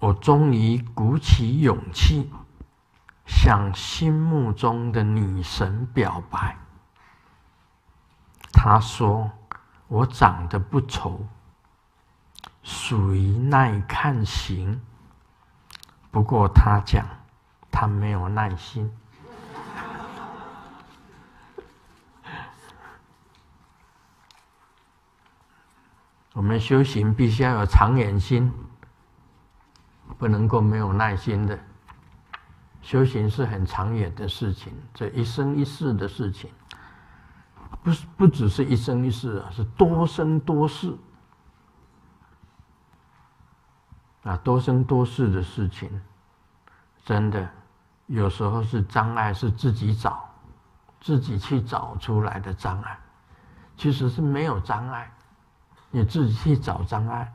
我终于鼓起勇气，向心目中的女神表白。她说：“我长得不丑，属于耐看型。不过她讲，她没有耐心。”我们修行必须要有长远心。不能够没有耐心的修行，是很长远的事情，这一生一世的事情，不是不只是一生一世啊，是多生多世啊，多生多世的事情，真的有时候是障碍，是自己找，自己去找出来的障碍，其实是没有障碍，你自己去找障碍。